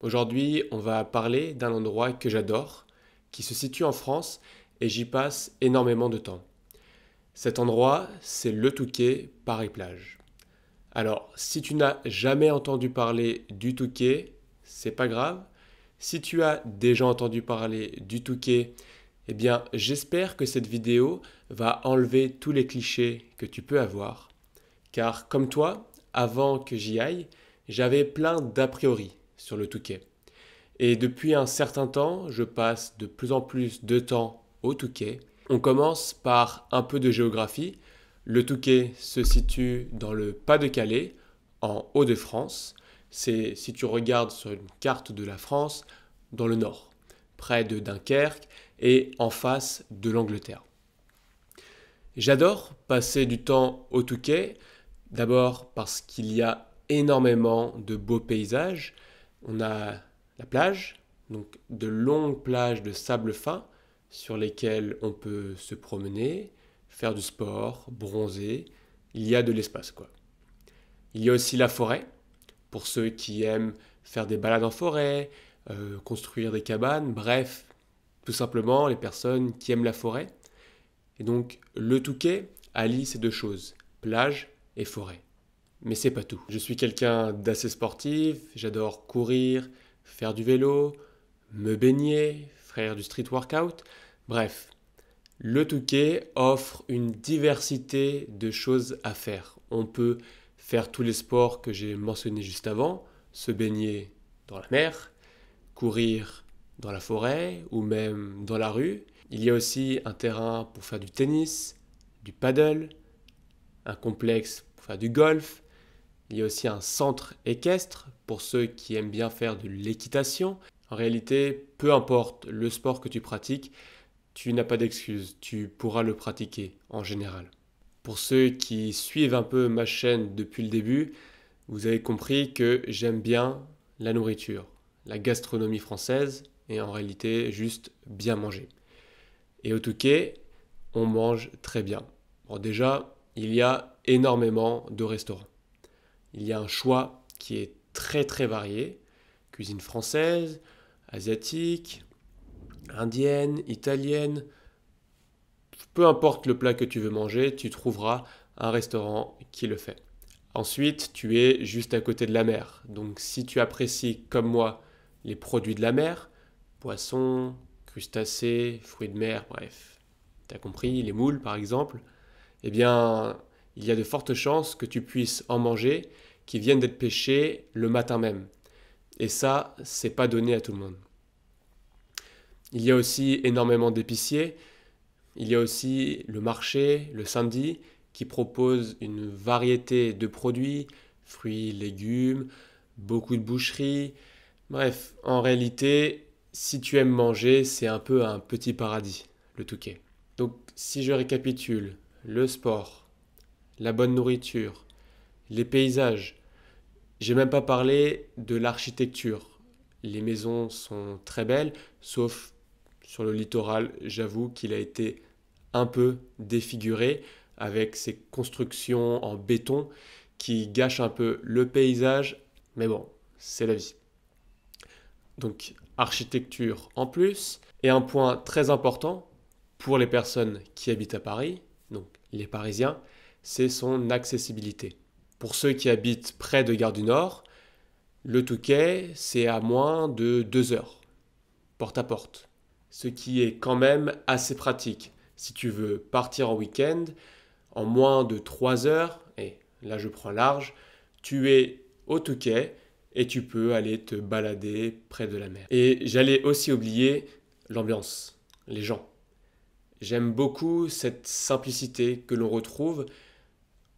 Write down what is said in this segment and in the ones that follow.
Aujourd'hui, on va parler d'un endroit que j'adore, qui se situe en France et j'y passe énormément de temps. Cet endroit, c'est Le Touquet, Paris-Plage. Alors, si tu n'as jamais entendu parler du Touquet, c'est pas grave. Si tu as déjà entendu parler du Touquet, eh bien, j'espère que cette vidéo va enlever tous les clichés que tu peux avoir. Car, comme toi, avant que j'y aille, j'avais plein d'a priori sur le Touquet. Et depuis un certain temps, je passe de plus en plus de temps au Touquet. On commence par un peu de géographie. Le Touquet se situe dans le Pas-de-Calais, en Haut-de-France. C'est, si tu regardes sur une carte de la France, dans le nord, près de Dunkerque et en face de l'Angleterre. J'adore passer du temps au Touquet, d'abord parce qu'il y a énormément de beaux paysages, on a la plage, donc de longues plages de sable fin sur lesquelles on peut se promener, faire du sport, bronzer. Il y a de l'espace, quoi. Il y a aussi la forêt, pour ceux qui aiment faire des balades en forêt, euh, construire des cabanes, bref, tout simplement les personnes qui aiment la forêt. Et donc, le Touquet allie ces deux choses, plage et forêt. Mais c'est pas tout. Je suis quelqu'un d'assez sportif, j'adore courir, faire du vélo, me baigner, faire du street workout. Bref, le Touquet offre une diversité de choses à faire. On peut faire tous les sports que j'ai mentionnés juste avant, se baigner dans la mer, courir dans la forêt ou même dans la rue. Il y a aussi un terrain pour faire du tennis, du paddle, un complexe pour faire du golf, il y a aussi un centre équestre pour ceux qui aiment bien faire de l'équitation. En réalité, peu importe le sport que tu pratiques, tu n'as pas d'excuse, tu pourras le pratiquer en général. Pour ceux qui suivent un peu ma chaîne depuis le début, vous avez compris que j'aime bien la nourriture, la gastronomie française et en réalité juste bien manger. Et au Touquet, on mange très bien. Bon déjà, il y a énormément de restaurants il y a un choix qui est très très varié. Cuisine française, asiatique, indienne, italienne. Peu importe le plat que tu veux manger, tu trouveras un restaurant qui le fait. Ensuite, tu es juste à côté de la mer. Donc si tu apprécies comme moi les produits de la mer, poissons, crustacés, fruits de mer, bref, t'as compris, les moules par exemple, eh bien, il y a de fortes chances que tu puisses en manger qui viennent d'être pêchés le matin même. Et ça, c'est pas donné à tout le monde. Il y a aussi énormément d'épiciers. Il y a aussi le marché, le samedi, qui propose une variété de produits, fruits, légumes, beaucoup de boucheries. Bref, en réalité, si tu aimes manger, c'est un peu un petit paradis, le Touquet. Donc, si je récapitule, le sport, la bonne nourriture, les paysages. J'ai même pas parlé de l'architecture. Les maisons sont très belles, sauf sur le littoral, j'avoue qu'il a été un peu défiguré avec ces constructions en béton qui gâchent un peu le paysage, mais bon, c'est la vie. Donc architecture en plus, et un point très important pour les personnes qui habitent à Paris, donc les Parisiens, c'est son accessibilité. Pour ceux qui habitent près de Gare du Nord, le Touquet, c'est à moins de 2 heures, porte à porte. Ce qui est quand même assez pratique. Si tu veux partir en week-end, en moins de 3 heures, et là je prends large, tu es au Touquet et tu peux aller te balader près de la mer. Et j'allais aussi oublier l'ambiance, les gens. J'aime beaucoup cette simplicité que l'on retrouve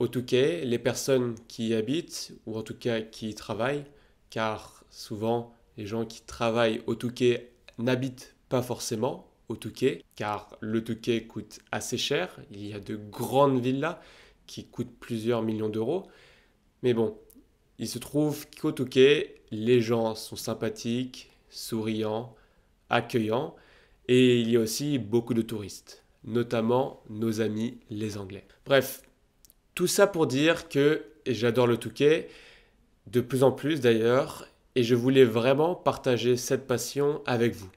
au les personnes qui y habitent, ou en tout cas qui y travaillent, car souvent les gens qui travaillent au Touquet n'habitent pas forcément au Touquet, car le Touquet coûte assez cher, il y a de grandes villas qui coûtent plusieurs millions d'euros, mais bon, il se trouve qu'au Touquet, les gens sont sympathiques, souriants, accueillants, et il y a aussi beaucoup de touristes, notamment nos amis les Anglais. Bref, tout ça pour dire que, j'adore le Touquet, de plus en plus d'ailleurs, et je voulais vraiment partager cette passion avec vous.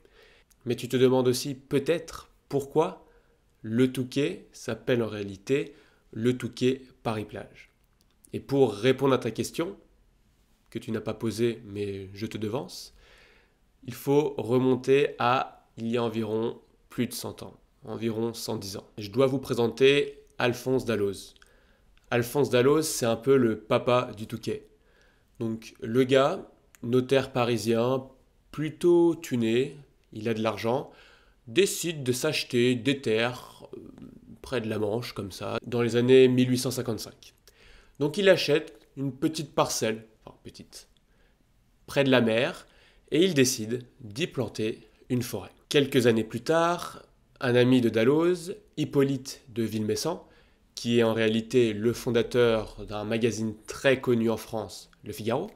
Mais tu te demandes aussi peut-être pourquoi le Touquet s'appelle en réalité le Touquet Paris-Plage. Et pour répondre à ta question, que tu n'as pas posée mais je te devance, il faut remonter à il y a environ plus de 100 ans, environ 110 ans. Je dois vous présenter Alphonse Dalloz. Alphonse Dalloz, c'est un peu le papa du Touquet. Donc le gars, notaire parisien, plutôt tuné, il a de l'argent, décide de s'acheter des terres euh, près de la Manche, comme ça, dans les années 1855. Donc il achète une petite parcelle, enfin petite, près de la mer, et il décide d'y planter une forêt. Quelques années plus tard, un ami de Dalloz, Hippolyte de Villemessant, qui est en réalité le fondateur d'un magazine très connu en France, Le Figaro,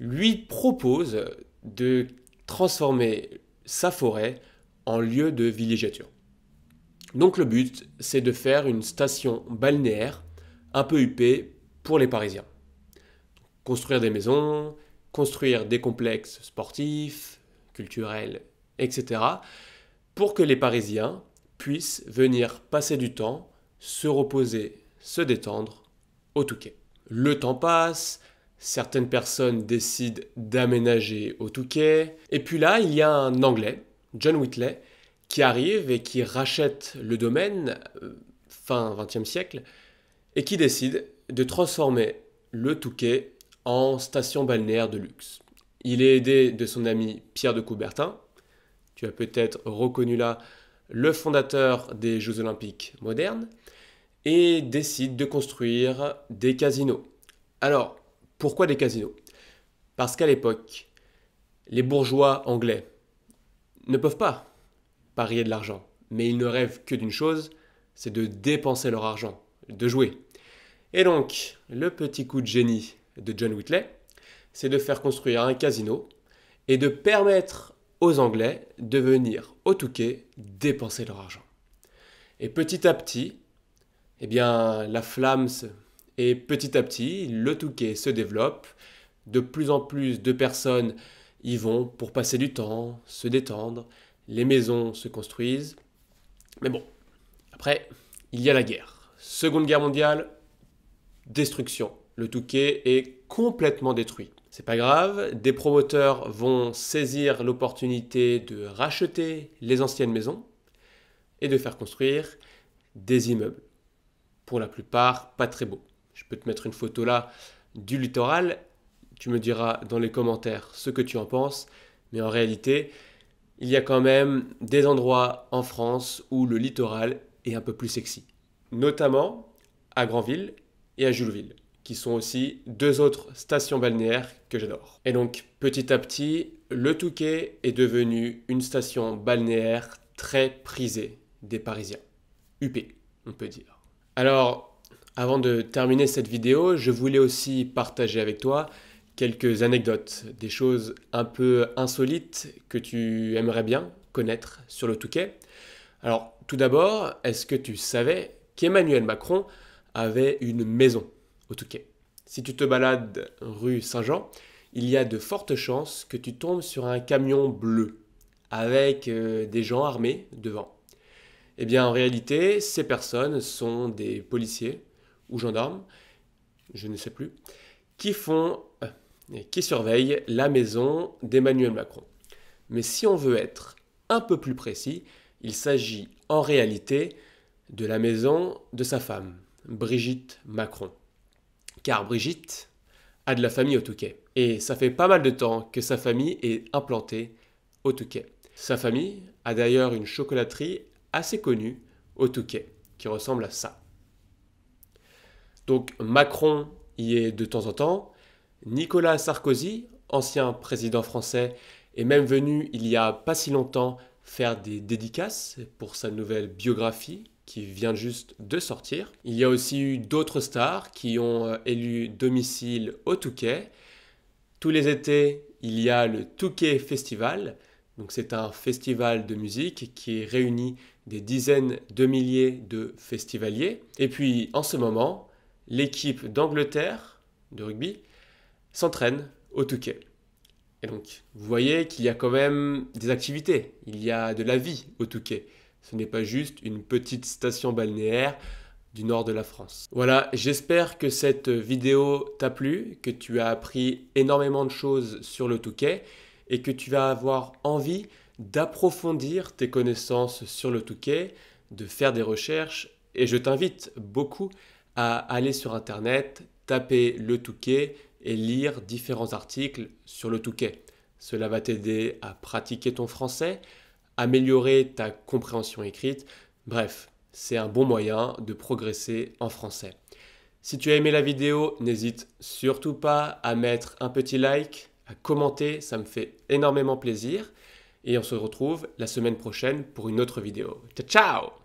lui propose de transformer sa forêt en lieu de villégiature. Donc le but, c'est de faire une station balnéaire un peu huppée pour les Parisiens. Construire des maisons, construire des complexes sportifs, culturels, etc. pour que les Parisiens puissent venir passer du temps se reposer, se détendre au Touquet. Le temps passe, certaines personnes décident d'aménager au Touquet, et puis là, il y a un Anglais, John Whitley, qui arrive et qui rachète le domaine euh, fin fin XXe siècle, et qui décide de transformer le Touquet en station balnéaire de luxe. Il est aidé de son ami Pierre de Coubertin. Tu as peut-être reconnu là le fondateur des Jeux olympiques modernes, et décide de construire des casinos. Alors, pourquoi des casinos Parce qu'à l'époque, les bourgeois anglais ne peuvent pas parier de l'argent, mais ils ne rêvent que d'une chose, c'est de dépenser leur argent, de jouer. Et donc, le petit coup de génie de John Whitley, c'est de faire construire un casino et de permettre aux Anglais de venir au Touquet dépenser leur argent. Et petit à petit, eh bien, la flamme se... Et petit à petit, le Touquet se développe. De plus en plus de personnes y vont pour passer du temps, se détendre. Les maisons se construisent. Mais bon, après, il y a la guerre. Seconde guerre mondiale, destruction. Le Touquet est complètement détruit. C'est pas grave, des promoteurs vont saisir l'opportunité de racheter les anciennes maisons et de faire construire des immeubles. Pour la plupart, pas très beaux. Je peux te mettre une photo là du littoral, tu me diras dans les commentaires ce que tu en penses, mais en réalité, il y a quand même des endroits en France où le littoral est un peu plus sexy, notamment à Granville et à Julesville qui sont aussi deux autres stations balnéaires que j'adore. Et donc petit à petit, le Touquet est devenu une station balnéaire très prisée des Parisiens. UP, on peut dire. Alors, avant de terminer cette vidéo, je voulais aussi partager avec toi quelques anecdotes, des choses un peu insolites que tu aimerais bien connaître sur le Touquet. Alors, tout d'abord, est-ce que tu savais qu'Emmanuel Macron avait une maison si tu te balades rue Saint-Jean, il y a de fortes chances que tu tombes sur un camion bleu avec euh, des gens armés devant. Eh bien, en réalité, ces personnes sont des policiers ou gendarmes, je ne sais plus, qui font, euh, qui surveillent la maison d'Emmanuel Macron. Mais si on veut être un peu plus précis, il s'agit en réalité de la maison de sa femme, Brigitte Macron car Brigitte a de la famille au Touquet. Et ça fait pas mal de temps que sa famille est implantée au Touquet. Sa famille a d'ailleurs une chocolaterie assez connue au Touquet, qui ressemble à ça. Donc Macron y est de temps en temps. Nicolas Sarkozy, ancien président français, est même venu il y a pas si longtemps faire des dédicaces pour sa nouvelle biographie qui vient juste de sortir. Il y a aussi eu d'autres stars qui ont euh, élu domicile au Touquet. Tous les étés, il y a le Touquet Festival. Donc c'est un festival de musique qui réunit des dizaines de milliers de festivaliers. Et puis en ce moment, l'équipe d'Angleterre de rugby s'entraîne au Touquet. Et donc vous voyez qu'il y a quand même des activités, il y a de la vie au Touquet. Ce n'est pas juste une petite station balnéaire du nord de la France. Voilà, j'espère que cette vidéo t'a plu, que tu as appris énormément de choses sur le Touquet et que tu vas avoir envie d'approfondir tes connaissances sur le Touquet, de faire des recherches et je t'invite beaucoup à aller sur internet, taper le Touquet et lire différents articles sur le Touquet. Cela va t'aider à pratiquer ton français, améliorer ta compréhension écrite. Bref, c'est un bon moyen de progresser en français. Si tu as aimé la vidéo, n'hésite surtout pas à mettre un petit like, à commenter, ça me fait énormément plaisir. Et on se retrouve la semaine prochaine pour une autre vidéo. Ciao ciao